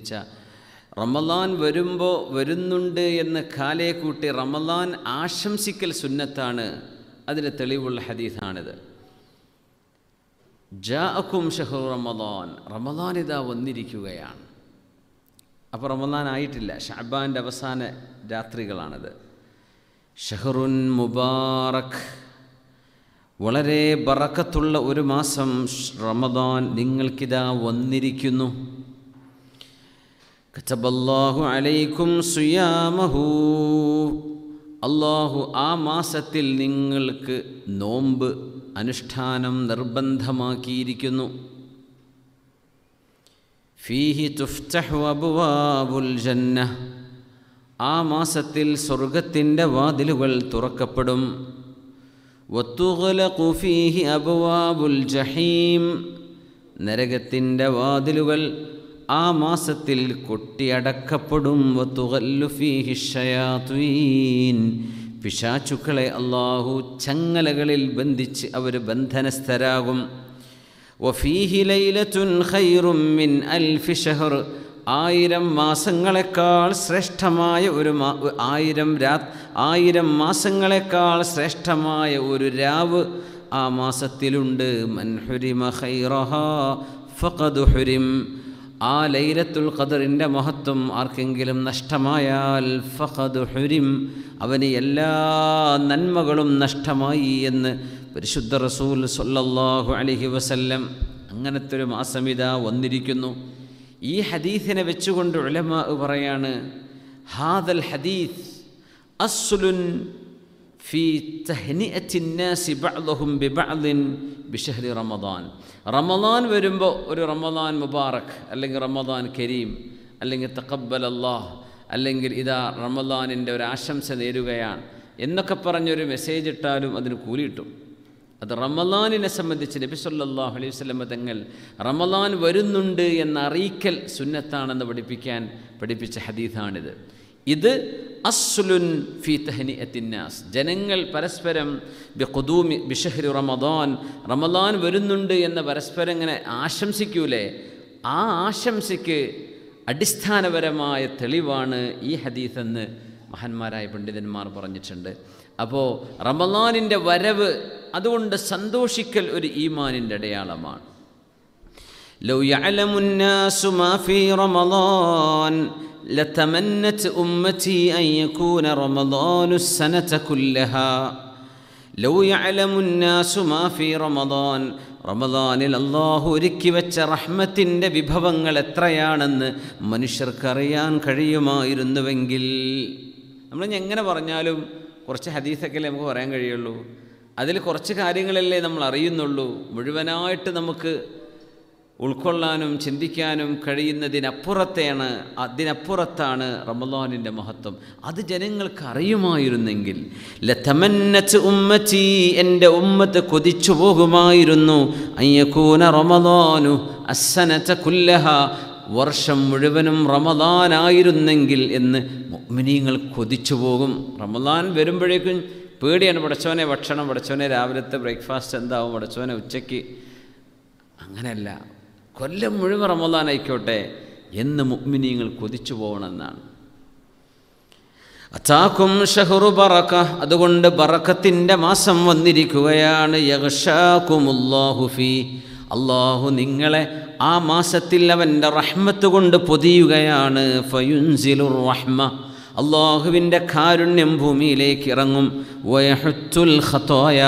ചിത്രീകരിച്ച റമലാൻ വരുമ്പോൾ വരുന്നുണ്ട് എന്ന് കാലയെ കൂട്ടി റമലാൻ ആശംസിക്കൽ സുന്നത്താണ് അതിന് തെളിവുള്ള ഹദീഥാണിത് ജാഅക്കും ഷഹു റമദാൻ റമദാൻ ഇതാ വന്നിരിക്കുകയാണ് അപ്പോൾ റമദാൻ ആയിട്ടില്ല ഷാബാൻ്റെ അവസാന രാത്രികളാണിത് ഷഹറുൻ മുബാറക് വളരെ ബറക്കത്തുള്ള ഒരു മാസം റമദാൻ നിങ്ങൾക്കിതാ വന്നിരിക്കുന്നു كتب الله عليكم صيامه അള്ളാഹു ആ മാസത്തിൽ നിങ്ങൾക്ക് നോമ്പ് അനുഷ്ഠാനം നിർബന്ധമാക്കിയിരിക്കുന്നു ഫീഹി തുഫ്തഹുഅബുവാബുൽ ജന്ന ആ മാസത്തിൽ സ്വർഗത്തിൻ്റെ വാതിലുകൾ തുറക്കപ്പെടും വത്തുകുലഖു ഫീഹി അബുവാബുൽ ജഹീം നരകത്തിൻ്റെ വാതിലുകൾ ആ മാസത്തിൽ കൊട്ടിയടക്കപ്പെടും പിശാചുക്കളെ അള്ളാഹു ചങ്ങലകളിൽ ബന്ധിച്ച് അവർ ബന്ധനസ്ഥരാകും മിൻ ഷഹർ ആയിരം മാസങ്ങളെക്കാൾ ശ്രേഷ്ഠമായ ഒരു ആയിരം രാ ആയിരം മാസങ്ങളെക്കാൾ ശ്രേഷ്ഠമായ ഒരു രാവ് ആ മാസത്തിലുണ്ട് മൻഹുരിമ ഹൈറഹ ഫഖദ് ഹുരിം ആ ലൈലത്തുൽ ഖദറിൻ്റെ മഹത്വം ആർക്കെങ്കിലും നഷ്ടമായാൽ ഫഖദ് ഹുരിം അവന് എല്ലാ നന്മകളും നഷ്ടമായി എന്ന് പരിശുദ്ധ റസൂൽ സൊല്ലാഹു അലഹി വസല്ലം അങ്ങനത്തെ ഒരു മാസമിത വന്നിരിക്കുന്നു ഈ ഹദീസിനെ വെച്ചുകൊണ്ട് ഉലമാ പറയാണ് ഹാദൽ ഹദീസ് അസ്സുലുൻ في تهنئة الناس بعضهم ببعض بشهر رمضان رمضان വരുമ്പോൾ ഒരു റമദാൻ മുബാറക് അല്ലെങ്കിൽ റമദാൻ കരീം അല്ലെങ്കിൽ തഖബ്ബൽ അല്ലാഹ് അല്ലെങ്കിൽ ഇതാ റമദാനിൻ്റെ ഒരു ആശംസ നേരുകയാണ് എന്നൊക്കെ പറഞ്ഞൊരു മെസ്സേജ് ഇട്ടാലും അതിന് കൂലി കിട്ടും അത് റമദാനിനെ സംബന്ധിച്ച് നബി സല്ലാഹു അലൈഹി വസ്ലമ തങ്ങൾ റമദാൻ വരുന്നുണ്ട് എന്ന അറിയിക്കൽ സുന്നത്താണെന്ന് പഠിപ്പിക്കാൻ പഠിപ്പിച്ച ഹദീഥാണിത് ഇത് അസ്ലുൻ ഫി തെഹനി എത്തിന്നാസ് ജനങ്ങൾ പരസ്പരം ബി ഖുദൂമി ബിഷഹ്രി റമദാൻ റമദാൻ വരുന്നുണ്ട് എന്ന് പരസ്പരം ഇങ്ങനെ ആശംസിക്കൂലേ ആ ആശംസയ്ക്ക് അടിസ്ഥാനപരമായ തെളിവാണ് ഈ ഹദീസെന്ന് മഹാന്മാരായ പണ്ഡിതന്മാർ പറഞ്ഞിട്ടുണ്ട് അപ്പോൾ റമദാനിൻ്റെ വരവ് അതുകൊണ്ട് സന്തോഷിക്കൽ ഒരു ഈമാനിൻ്റെ അടയാളമാണ് لو يعلم الناس ما في رمضان لتمنت أمتي أن يكون رمضان السنة كلها ലൗ യഅലമുന്നാസു മാ ഫീ റമദാൻ റമദാനിൽ അള്ളാഹു ഒരുക്കി വെച്ച റഹ്മത്തിൻ്റെ വിഭവങ്ങൾ എത്രയാണെന്ന് മനുഷ്യർക്കറിയാൻ കഴിയുമായിരുന്നുവെങ്കിൽ നമ്മൾ എങ്ങനെ പറഞ്ഞാലും കുറച്ച് ഹദീസൊക്കെയല്ലേ നമുക്ക് പറയാൻ കഴിയുള്ളൂ അതിൽ കുറച്ച് കാര്യങ്ങളല്ലേ നമ്മൾ അറിയുന്നുള്ളൂ മുഴുവനായിട്ട് നമുക്ക് ഉൾക്കൊള്ളാനും ചിന്തിക്കാനും കഴിയുന്നതിനപ്പുറത്തെയാണ് അതിനപ്പുറത്താണ് റമദാനിൻ്റെ മഹത്വം അത് ജനങ്ങൾക്ക് അറിയുമായിരുന്നെങ്കിൽ ലതമന്നച്ച് ഉമ്മച്ചി എൻ്റെ ഉമ്മത്ത് കൊതിച്ചു പോകുമായിരുന്നു അയ്യക്കൂന റമദാനു അസനച്ച കുല്ലഹ വർഷം മുഴുവനും റമദാനായിരുന്നെങ്കിൽ എന്ന് മുഗ്മിനീങ്ങൾ കൊതിച്ചു പോകും റമദാൻ വരുമ്പോഴേക്കും പേടിയാണ് പടച്ചോനെ ഭക്ഷണം പടച്ചോനെ രാവിലത്തെ ബ്രേക്ക്ഫാസ്റ്റ് എന്താവും പടച്ചോനെ ഉച്ചയ്ക്ക് അങ്ങനെയല്ല കൊല്ലം മുഴുവൻ റമദാനായിക്കോട്ടെ എന്ന് മുഗ്മിനീങ്ങൾ കൊതിച്ചു പോകണമെന്നാണ് അച്ചാക്കും ഷഹുറു ബറക്ക അതുകൊണ്ട് ബറക്കത്തിൻ്റെ മാസം വന്നിരിക്കുകയാണ് യഹഷാക്കുമുല്ലാഹുഫി അള്ളാഹു നിങ്ങളെ ആ മാസത്തിൽ അവൻ്റെ റഹ്മത്ത് കൊണ്ട് പൊതിയുകയാണ് ഫയുൻസിലു റഹ്മ അള്ളാഹുവിൻ്റെ കാരുണ്യം ഭൂമിയിലേക്ക് ഇറങ്ങും വയഹത്തുൽ ഖത്തോയ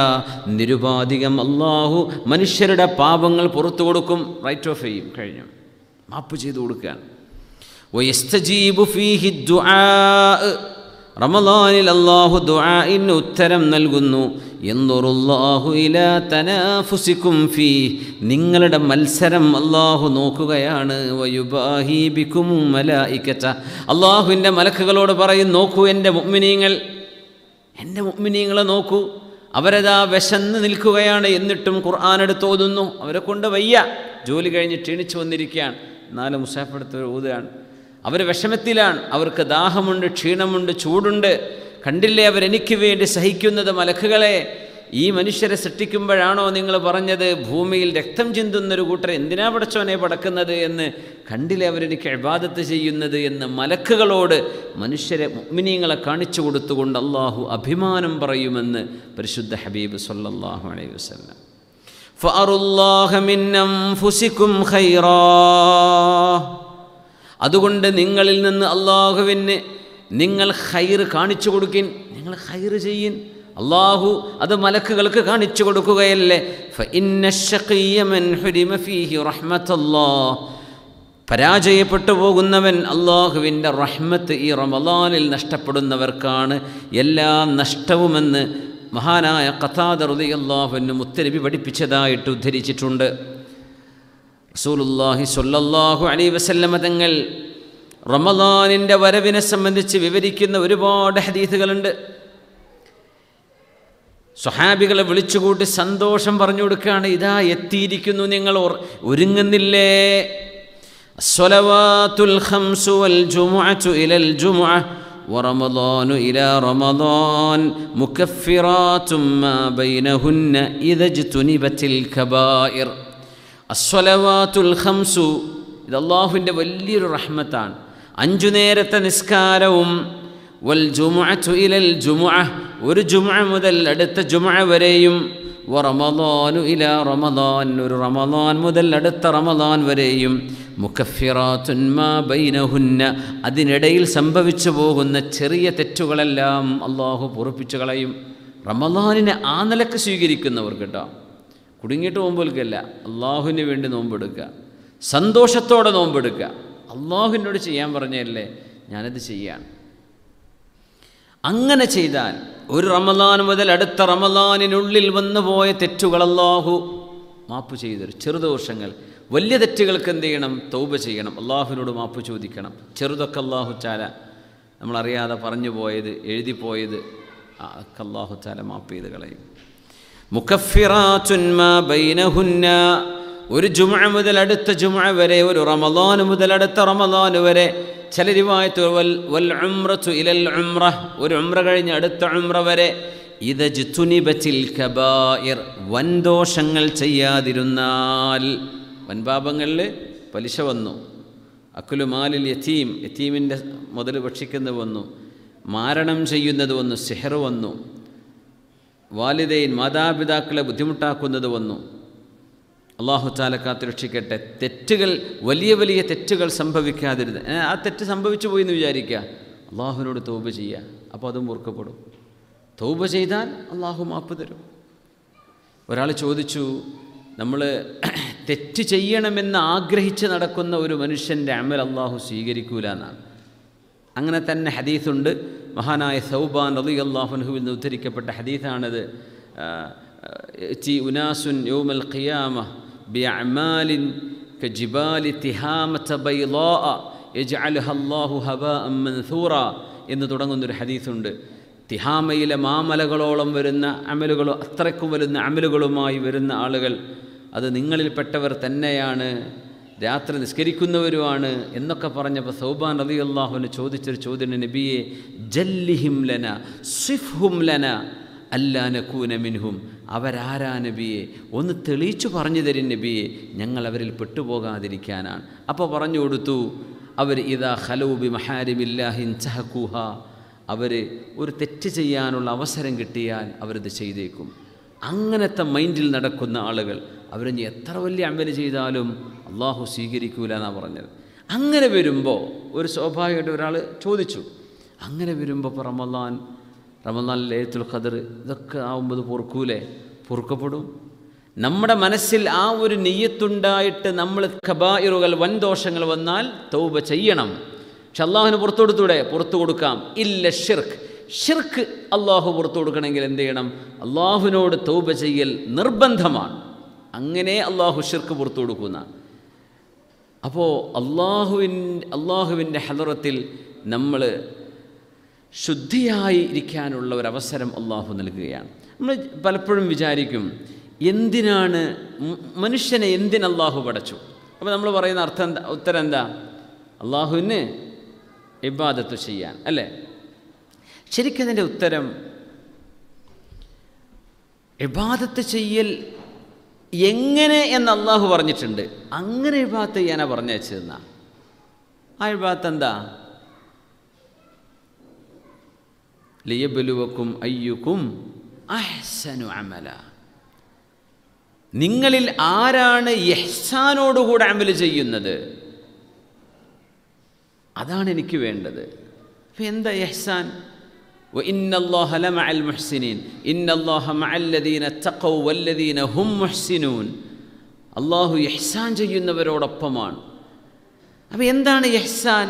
നിരുപാധികം അള്ളാഹു മനുഷ്യരുടെ പാപങ്ങൾ പുറത്തു കൊടുക്കും റൈറ്റ് ഓഫ് ചെയ്യും കഴിഞ്ഞു മാപ്പ് ചെയ്തു കൊടുക്കുകയാണ് വയസ്തജീബു ഫീഹി ദുആ റമദാനിൽ അള്ളാഹു ദുആഇന് ഉത്തരം നൽകുന്നു തനാഫുസിക്കും ഫീ നിങ്ങളുടെ മത്സരം അള്ളാഹു നോക്കുകയാണ് വയുബാഹീബിക്കും മലായിക്കച്ച അള്ളാഹുവിൻ്റെ മലക്കുകളോട് പറയും നോക്കൂ എൻ്റെ മുമ്മിനീങ്ങൾ എൻ്റെ മുമ്മിനീങ്ങളെ നോക്കൂ അവരതാ വിശന്ന് നിൽക്കുകയാണ് എന്നിട്ടും ഖുർആൻ ഓതുന്നു അവരെ കൊണ്ട് വയ്യ ജോലി കഴിഞ്ഞ് ക്ഷീണിച്ചു വന്നിരിക്കുകയാണ് എന്നാലും മുസാഫെടുത്ത് ഊതുകയാണ് അവർ വിഷമത്തിലാണ് അവർക്ക് ദാഹമുണ്ട് ക്ഷീണമുണ്ട് ചൂടുണ്ട് കണ്ടില്ലേ അവരെനിക്ക് വേണ്ടി സഹിക്കുന്നത് മലക്കുകളെ ഈ മനുഷ്യരെ സൃഷ്ടിക്കുമ്പോഴാണോ നിങ്ങൾ പറഞ്ഞത് ഭൂമിയിൽ രക്തം ചിന്തുന്നൊരു കൂട്ടർ എന്തിനാ പടച്ചോനെ പടക്കുന്നത് എന്ന് കണ്ടില്ലേ അവരെനിക്ക് എഴുപാദത്ത് ചെയ്യുന്നത് എന്ന് മലക്കുകളോട് മനുഷ്യരെ മുഗ്മിനീങ്ങളെ കാണിച്ചു കൊടുത്തുകൊണ്ട് അള്ളാഹു അഭിമാനം പറയുമെന്ന് പരിശുദ്ധ ഹബീബ് സല്ലാഹു അലൈഹി വസ്ലം അതുകൊണ്ട് നിങ്ങളിൽ നിന്ന് അള്ളാഹുവിന് നിങ്ങൾ ഹൈർ കാണിച്ചു കൊടുക്കിൻ നിങ്ങൾ ഹൈർ ചെയ്യിൻ അള്ളാഹു അത് മലക്കുകൾക്ക് കാണിച്ചു കൊടുക്കുകയല്ലേ പരാജയപ്പെട്ടു പോകുന്നവൻ അള്ളാഹുവിൻ്റെ റഹ്മത്ത് ഈ റമലാനിൽ നഷ്ടപ്പെടുന്നവർക്കാണ് എല്ലാ നഷ്ടവുമെന്ന് മഹാനായ കഥാദർ അള്ളാഹുവിനും ഉത്തരവി പഠിപ്പിച്ചതായിട്ട് ഉദ്ധരിച്ചിട്ടുണ്ട് റസൂലുല്ലാഹി സൊല്ലാഹു അലൈ വസല്ലമതങ്ങൾ റമദാനിൻ്റെ വരവിനെ സംബന്ധിച്ച് വിവരിക്കുന്ന ഒരുപാട് ഹദീസുകളുണ്ട് സ്വഹാബികളെ വിളിച്ചുകൂട്ടി സന്തോഷം പറഞ്ഞു കൊടുക്കുകയാണ് ഇതാ എത്തിയിരിക്കുന്നു നിങ്ങൾ ഒരുങ്ങുന്നില്ലേ അസ്വലവാത്തുൽ ഖംസു വൽ ജുമുഅതു ഇലൽ ജുമുഅ ورمضان إلى رمضان مكفرات ما بينهن إذا اجتنبت الكبائر الصلوات الخمس വലിയൊരു റഹ്മത്താണ് അഞ്ചു നേരത്തെ നിസ്കാരവും വൽ ജുമുഅ ഇലൽ ജുമുഅ ഒരു ജുമുഅ മുതൽ അടുത്ത ജുമുഅ വരെയും റമദാനു ഇല റമദാൻ ഒരു റമദാൻ മുതൽ അടുത്ത റമദാൻ വരെയും മുഖഫിറാത്തുന്മാ ബൈനഹുന്ന അതിനിടയിൽ സംഭവിച്ചു പോകുന്ന ചെറിയ തെറ്റുകളെല്ലാം അള്ളാഹു പൊറപ്പിച്ചു കളയും റമദാനിനെ ആ നിലക്ക് സ്വീകരിക്കുന്നവർ കേട്ടോ കുടുങ്ങിയിട്ട് നോമ്പ് എടുക്കല്ല അള്ളാഹുവിന് വേണ്ടി നോമ്പെടുക്കുക സന്തോഷത്തോടെ നോമ്പെടുക്കുക അള്ളാഹുവിനോട് ചെയ്യാൻ പറഞ്ഞല്ലേ ഞാനത് ചെയ്യാണ് അങ്ങനെ ചെയ്താൽ ഒരു റമദാൻ മുതൽ അടുത്ത റമദാനിനുള്ളിൽ വന്നു പോയ തെറ്റുകൾ അള്ളാഹു മാപ്പ് ചെയ്തൊരു ചെറുദോഷങ്ങൾ വലിയ തെറ്റുകൾക്ക് എന്ത് ചെയ്യണം തൗബ ചെയ്യണം അള്ളാഹുവിനോട് മാപ്പ് ചോദിക്കണം ചെറുതൊക്കെ അള്ളാഹു ചാല നമ്മളറിയാതെ പറഞ്ഞു പോയത് എഴുതിപ്പോയത് അതൊക്കെ അള്ളാഹു ചാല മാപ്പ് ചെയ്ത് കളയും മുഖഫിറാ ചുന്മ ബൈനഹുന്ന ഒരു ജുമ മുതൽ അടുത്ത ജുമ വരെ ഒരു റമദാൻ മുതൽ അടുത്ത റമദാൻ വരെ ചില രൂപമായിട്ട് വൽ വൽ ഇലൽ ഉമ്ര ഒരു ഉമ്ര കഴിഞ്ഞ് അടുത്ത ഉമ്ര വരെ ഇതജ് തുനിബറ്റിൽ കബായിർ വൻദോഷങ്ങൾ ചെയ്യാതിരുന്നാൽ വൻപാപങ്ങളിൽ പലിശ വന്നു അക്കുലുമാലിൽ യത്തീം യത്തീമിൻ്റെ മുതൽ ഭക്ഷിക്കുന്നത് വന്നു മാരണം ചെയ്യുന്നത് വന്നു സെഹർ വന്നു വാലിദൈൻ മാതാപിതാക്കളെ ബുദ്ധിമുട്ടാക്കുന്നത് വന്നു അള്ളാഹു താല കാത്തുരക്ഷിക്കട്ടെ തെറ്റുകൾ വലിയ വലിയ തെറ്റുകൾ സംഭവിക്കാതിരുത് ആ തെറ്റ് സംഭവിച്ചു പോയി എന്ന് വിചാരിക്കുക അള്ളാഹുവിനോട് തോപ് ചെയ്യുക അപ്പോൾ അതും ഓർക്കപ്പെടും തോപ് ചെയ്താൽ അള്ളാഹു മാപ്പ് തരും ഒരാൾ ചോദിച്ചു നമ്മൾ തെറ്റ് ചെയ്യണമെന്ന് ആഗ്രഹിച്ച് നടക്കുന്ന ഒരു മനുഷ്യൻ്റെ അമൽ അള്ളാഹു സ്വീകരിക്കൂല എന്നാണ് അങ്ങനെ തന്നെ ഹദീസുണ്ട് മഹാനായ സൗബാൻ അലി അള്ളാഹുനഹുവിൽ നിന്ന് ഉദ്ധരിക്കപ്പെട്ട ഹദീസാണിത് ചി ഉനാസുൻ യോമൽ ഖിയാമ بأعمال كجبال تهامة بيضاء يجعلها الله هباء منثورا എന്ന് തുടങ്ങുന്നൊരു ഹദീസുണ്ട് തിഹാമയിലെ മാമലകളോളം വരുന്ന അമലുകളോ അത്രയ്ക്കും വരുന്ന അമലുകളുമായി വരുന്ന ആളുകൾ അത് നിങ്ങളിൽപ്പെട്ടവർ തന്നെയാണ് രാത്രി നിസ്കരിക്കുന്നവരുമാണ് എന്നൊക്കെ പറഞ്ഞപ്പോൾ സൗബാൻ അലി അള്ളാഹുവിന് ചോദിച്ചൊരു ചോദ്യം നബിയെ ജല്ലിഹിം ലന സിഫ്ഹും ലന അല്ലാനക്കൂന മിൻഹും അവരാരാ നബിയെ ഒന്ന് തെളിയിച്ചു പറഞ്ഞു തരും നബിയെ ഞങ്ങൾ അവരിൽ പെട്ടുപോകാതിരിക്കാനാണ് അപ്പോൾ പറഞ്ഞു കൊടുത്തു അവർ ഇതാ ഹലൂബി മഹാരിമില്ലാഹിൻ ചഹക്കൂഹ അവർ ഒരു തെറ്റ് ചെയ്യാനുള്ള അവസരം കിട്ടിയാൽ അവരത് ചെയ്തേക്കും അങ്ങനത്തെ മൈൻഡിൽ നടക്കുന്ന ആളുകൾ അവരിഞ്ഞ് എത്ര വലിയ അമൽ ചെയ്താലും അള്ളാഹു സ്വീകരിക്കൂല എന്നാണ് പറഞ്ഞത് അങ്ങനെ വരുമ്പോൾ ഒരു സ്വാഭാവികമായിട്ട് ഒരാൾ ചോദിച്ചു അങ്ങനെ വരുമ്പോൾ റമദാൻ റമദാൻ ലേത്തുൽ ഖദർ ഇതൊക്കെ ആവുമ്പോൾ പൊറുക്കൂലേ പൊറുക്കപ്പെടും നമ്മുടെ മനസ്സിൽ ആ ഒരു നെയ്യത്തുണ്ടായിട്ട് നമ്മൾ വൻ വൻദോഷങ്ങൾ വന്നാൽ തൗബ ചെയ്യണം പക്ഷെ അള്ളാഹുവിന് പുറത്തു കൊടുത്തൂടെ പുറത്തു കൊടുക്കാം ഇല്ല ഷിർഖ് ഷിർഖ് അള്ളാഹു പുറത്തു കൊടുക്കണമെങ്കിൽ എന്ത് ചെയ്യണം അള്ളാഹുവിനോട് തൗബ ചെയ്യൽ നിർബന്ധമാണ് അങ്ങനെ അള്ളാഹു ഷിർഖ് പുറത്തു കൊടുക്കുന്ന അപ്പോൾ അള്ളാഹുവിൻ അള്ളാഹുവിൻ്റെ ഹലറത്തിൽ നമ്മൾ ശുദ്ധിയായി ഇരിക്കാനുള്ള ഒരു അവസരം അള്ളാഹു നൽകുകയാണ് നമ്മൾ പലപ്പോഴും വിചാരിക്കും എന്തിനാണ് മനുഷ്യനെ എന്തിന് അള്ളാഹു പടച്ചു അപ്പോൾ നമ്മൾ പറയുന്ന അർത്ഥം ഉത്തരം എന്താ അള്ളാഹുവിന് ഇബാദത്ത് ചെയ്യാൻ അല്ലേ ശരിക്കതിൻ്റെ ഉത്തരം ഇബാദത്ത് ചെയ്യൽ എങ്ങനെ എന്ന് അള്ളാഹു പറഞ്ഞിട്ടുണ്ട് അങ്ങനെ ഇബാദത്ത് ചെയ്യാനാണ് പറഞ്ഞയച്ചതെന്നാ ആ ഇബാദത്ത് എന്താ ലിയബലുവക്കും അയ്യുക്കും അഹ്സനു അമല നിങ്ങളിൽ ആരാണ് യഹ്സാനോടുകൂടെ അമല് ചെയ്യുന്നത് അതാണ് എനിക്ക് വേണ്ടത് എന്താ യഹ്സാൻ അള്ളാഹു യഹ്സാൻ ചെയ്യുന്നവരോടൊപ്പമാണ് അപ്പോൾ എന്താണ് യഹ്സാൻ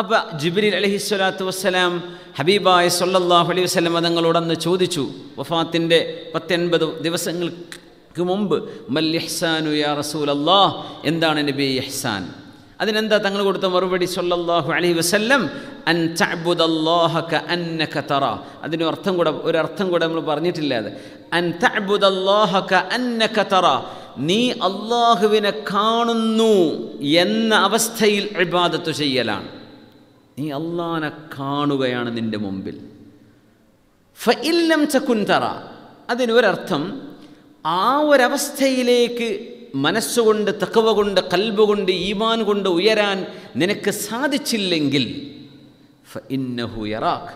അപ്പോൾ ജിബ്രീൽ സ്വലാത്തു വസ്സലാം ഹബീബായ സൊല്ലാഹു അലൈഹി വസ്ലം തങ്ങളോടന്ന് ചോദിച്ചു വഫാത്തിൻ്റെ പത്തൊൻപത് ദിവസങ്ങൾക്ക് മുമ്പ് മൽ യാ റസൂൽ എന്താണ് നബി ഇഹ്സാൻ അതിനെന്താ തങ്ങൾ കൊടുത്ത മറുപടി സൊല്ലാഹു അലൈഹി വസ്ല്ലം അൻ തറ അതിന് അർത്ഥം കൂടെ ഒരു അർത്ഥം കൂടെ നമ്മൾ പറഞ്ഞിട്ടില്ല അത് അൻ തറ നീ അള്ളാഹുവിനെ കാണുന്നു എന്ന അവസ്ഥയിൽ ഇബാദത്ത് ചെയ്യലാണ് നീ അള്ളാനെ കാണുകയാണ് നിൻ്റെ മുമ്പിൽ ഫഇല്ലം ചക്കുന്തറ അതിനൊരർത്ഥം ആ ഒരവസ്ഥയിലേക്ക് മനസ്സുകൊണ്ട് തക്കവ കൊണ്ട് കൽബ് കൊണ്ട് ഈമാൻ കൊണ്ട് ഉയരാൻ നിനക്ക് സാധിച്ചില്ലെങ്കിൽ ഫഇന്നഹു യറാഖ്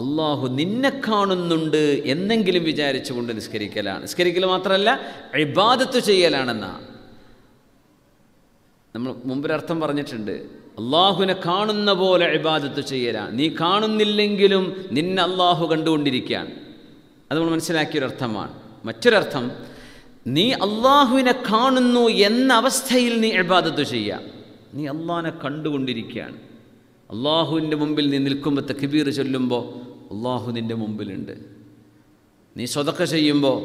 അള്ളാഹു നിന്നെ കാണുന്നുണ്ട് എന്നെങ്കിലും വിചാരിച്ചുകൊണ്ട് നിസ്കരിക്കലാണ് നിസ്കരിക്കൽ മാത്രമല്ല ഇബാദത്ത് ചെയ്യലാണെന്നാണ് നമ്മൾ മുമ്പൊരർത്ഥം പറഞ്ഞിട്ടുണ്ട് അള്ളാഹുവിനെ കാണുന്ന പോലെ ഇബാദത്ത് ചെയ്യല നീ കാണുന്നില്ലെങ്കിലും നിന്നെ അള്ളാഹു കണ്ടുകൊണ്ടിരിക്കുകയാണ് അത് നമ്മൾ മനസ്സിലാക്കിയൊരർത്ഥമാണ് മറ്റൊരർത്ഥം നീ അള്ളാഹുവിനെ കാണുന്നു എന്ന അവസ്ഥയിൽ നീ ഇബാദത്ത് ചെയ്യുക നീ അള്ളാഹിനെ കണ്ടുകൊണ്ടിരിക്കുകയാണ് അള്ളാഹുവിൻ്റെ മുമ്പിൽ നീ നിൽക്കുമ്പോൾ തക്ബീർ ചൊല്ലുമ്പോൾ അള്ളാഹു നിൻ്റെ മുമ്പിലുണ്ട് നീ സ്വതക്ക ചെയ്യുമ്പോൾ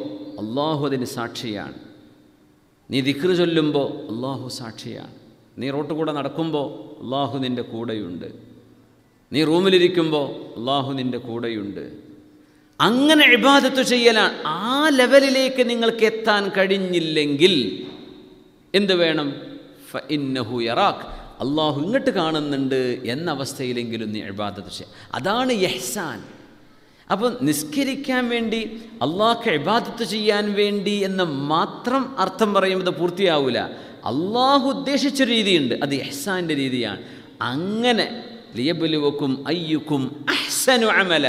അള്ളാഹു അതിന് സാക്ഷിയാണ് നീ ദിക്ർ ചൊല്ലുമ്പോൾ അള്ളാഹു സാക്ഷിയാണ് നീ റോട്ട് കൂടെ നടക്കുമ്പോൾ അള്ളാഹു നിൻ്റെ കൂടെയുണ്ട് നീ റൂമിലിരിക്കുമ്പോൾ അള്ളാഹു നിൻ്റെ കൂടെയുണ്ട് അങ്ങനെ ഇബാദത്ത് ചെയ്യലാണ് ആ ലെവലിലേക്ക് നിങ്ങൾക്ക് എത്താൻ കഴിഞ്ഞില്ലെങ്കിൽ എന്ത് വേണം ഫ ഇന്നഹു യറാഖ് അള്ളാഹു ഇങ്ങോട്ട് കാണുന്നുണ്ട് എന്ന അവസ്ഥയിലെങ്കിലും നീ ഇബാദത്ത് ചെയ്യാം അതാണ് യഹ്സാൻ അപ്പം നിസ്കരിക്കാൻ വേണ്ടി അള്ളാഹ് ഇബാദത്ത് ചെയ്യാൻ വേണ്ടി എന്ന് മാത്രം അർത്ഥം പറയുമ്പോൾ പൂർത്തിയാവില്ല അള്ളാഹു ഉദ്ദേശിച്ച രീതിയുണ്ട് അത് എഹ്സാൻ്റെ രീതിയാണ് അങ്ങനെ ലിയബുലുവക്കും അയ്യുക്കും അഹ്സനു അമല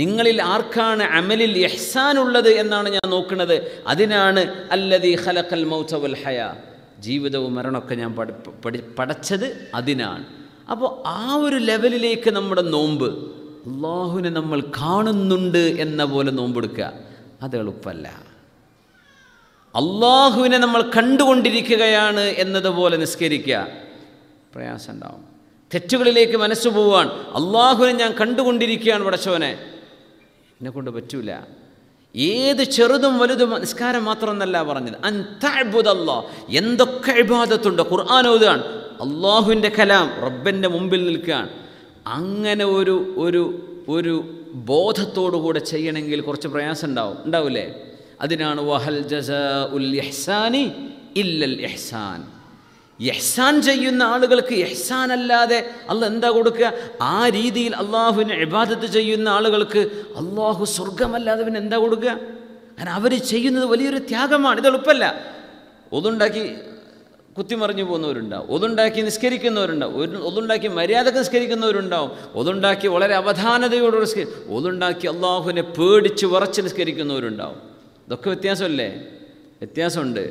നിങ്ങളിൽ ആർക്കാണ് അമലിൽ എഹ്സാനുള്ളത് എന്നാണ് ഞാൻ നോക്കുന്നത് അതിനാണ് അല്ലതി ഖലഖൽ മൗത്ത വൽ ഹയ ജീവിതവും മരണമൊക്കെ ഞാൻ പഠി പഠിച്ചത് അതിനാണ് അപ്പോൾ ആ ഒരു ലെവലിലേക്ക് നമ്മുടെ നോമ്പ് അള്ളാഹുവിനെ നമ്മൾ കാണുന്നുണ്ട് എന്ന പോലെ നോമ്പെടുക്കുക അത് എളുപ്പമല്ല അള്ളാഹുവിനെ നമ്മൾ കണ്ടുകൊണ്ടിരിക്കുകയാണ് എന്നതുപോലെ നിസ്കരിക്കുക പ്രയാസം ഉണ്ടാവും തെറ്റുകളിലേക്ക് മനസ്സ് പോവാൻ അള്ളാഹുവിനെ ഞാൻ കണ്ടുകൊണ്ടിരിക്കുകയാണ് പടച്ചവനെ എന്നെ കൊണ്ട് പറ്റൂല ഏത് ചെറുതും വലുതും നിസ്കാരം മാത്രമെന്നല്ല പറഞ്ഞത് അള്ളാഹ് എന്തൊക്കെ ഇബാദത്തുണ്ടോ ഖുർആൻ ഓതുകയാണ് അള്ളാഹുവിൻ്റെ കലാം റബ്ബൻ്റെ മുമ്പിൽ നിൽക്കുകയാണ് അങ്ങനെ ഒരു ഒരു ഒരു ബോധത്തോടു കൂടെ ചെയ്യണമെങ്കിൽ കുറച്ച് പ്രയാസം ഉണ്ടാവും ഉണ്ടാവില്ലേ അതിനാണ് വഹൽ ജസ ഉൽ ഇഹ്സാനി ഇല്ലൽ ഇഹ്സാൻ യഹ്സാൻ ചെയ്യുന്ന ആളുകൾക്ക് യഹ്സാൻ അല്ലാതെ അല്ല എന്താ കൊടുക്കുക ആ രീതിയിൽ അള്ളാഹുവിനെ ഇബാദത്ത് ചെയ്യുന്ന ആളുകൾക്ക് അള്ളാഹു സ്വർഗമല്ലാതെ പിന്നെ എന്താ കൊടുക്കുക കാരണം അവർ ചെയ്യുന്നത് വലിയൊരു ത്യാഗമാണ് ഇത് എളുപ്പമല്ല ഒതുണ്ടാക്കി കുത്തിമറിഞ്ഞു പോകുന്നവരുണ്ടാവും ഒതുണ്ടാക്കി നിസ്കരിക്കുന്നവരുണ്ടാവും ഒരു ഒതുണ്ടാക്കി മര്യാദക്ക് നിസ്കരിക്കുന്നവരുണ്ടാവും ഒതുണ്ടാക്കി വളരെ അവധാനതയോടെ നിസ്കരി ഒതുണ്ടാക്കി അള്ളാഹുവിനെ പേടിച്ച് വറച്ച് നിസ്കരിക്കുന്നവരുണ്ടാവും ഇതൊക്കെ വ്യത്യാസമല്ലേ വ്യത്യാസമുണ്ട്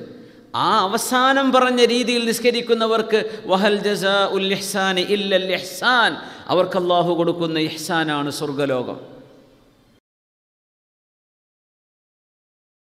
ആ അവസാനം പറഞ്ഞ രീതിയിൽ നിസ്കരിക്കുന്നവർക്ക് വഹൽ ജസ ഉൽ ഇല്ലൽ ഇഹ്സാൻ അവർക്ക് അള്ളാഹു കൊടുക്കുന്ന ഇഹ്സാനാണ് സ്വർഗലോകം